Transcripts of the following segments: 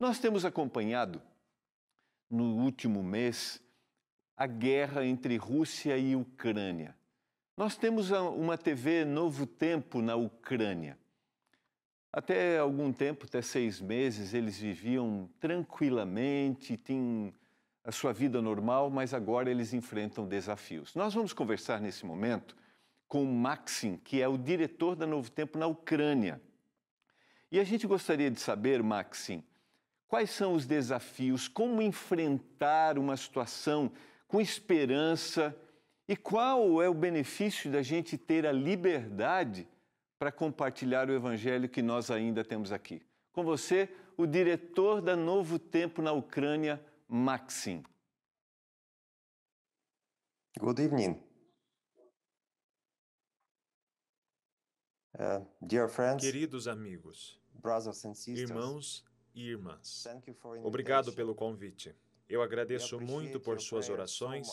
Nós temos acompanhado no último mês a guerra entre Rússia e Ucrânia. Nós temos uma TV Novo Tempo na Ucrânia. Até algum tempo, até seis meses, eles viviam tranquilamente, tinham a sua vida normal, mas agora eles enfrentam desafios. Nós vamos conversar nesse momento com o Maxim, que é o diretor da Novo Tempo na Ucrânia. E a gente gostaria de saber, Maxim, Quais são os desafios? Como enfrentar uma situação com esperança? E qual é o benefício da gente ter a liberdade para compartilhar o evangelho que nós ainda temos aqui? Com você, o diretor da Novo Tempo na Ucrânia, Maxim. Good evening. Uh, dear friends, Queridos amigos, irmãos e irmãs. Obrigado pelo convite. Eu agradeço muito por suas orações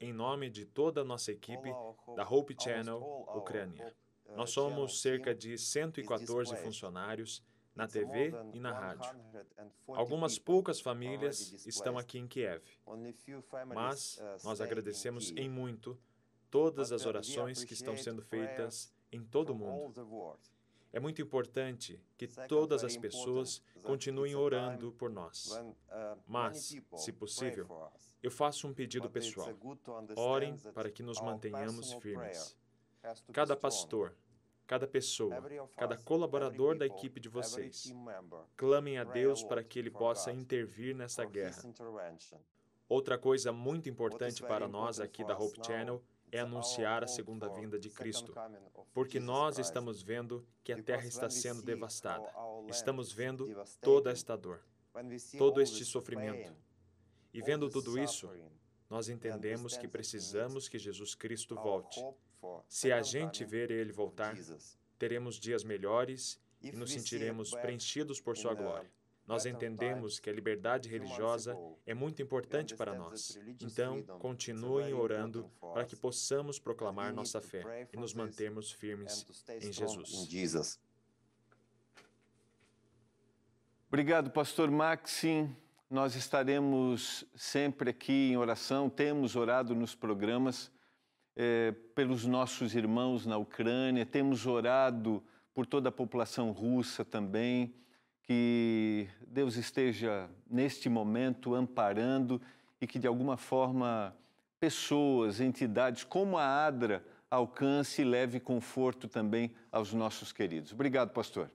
em nome de toda a nossa equipe da Hope Channel Ucrânia. Uh, nós somos cerca de 114 funcionários na TV e na rádio. Algumas poucas famílias estão aqui em Kiev, mas uh, nós agradecemos em muito todas as uh, orações que estão sendo feitas em todo o mundo. É muito importante que todas as pessoas continuem orando por nós. Uh, Mas, se possível, eu faço um pedido pessoal. Orem para que nos mantenhamos firmes. Cada pastor, cada pessoa, cada colaborador da equipe de vocês, clamem a Deus para que Ele possa intervir nessa guerra. Outra coisa muito importante para nós aqui da Hope Channel é anunciar a segunda vinda de Cristo, porque nós estamos vendo que a terra está sendo devastada, estamos vendo toda esta dor, todo este sofrimento. E vendo tudo isso, nós entendemos que precisamos que Jesus Cristo volte. Se a gente ver Ele voltar, teremos dias melhores e nos sentiremos preenchidos por Sua glória. Nós entendemos que a liberdade religiosa é muito importante para nós. Então, continuem orando para que possamos proclamar nossa fé e nos mantermos firmes em Jesus. Obrigado, pastor Maxim. Nós estaremos sempre aqui em oração, temos orado nos programas eh, pelos nossos irmãos na Ucrânia, temos orado por toda a população russa também que Deus esteja neste momento amparando e que de alguma forma pessoas, entidades como a ADRA alcance e leve conforto também aos nossos queridos. Obrigado, pastor.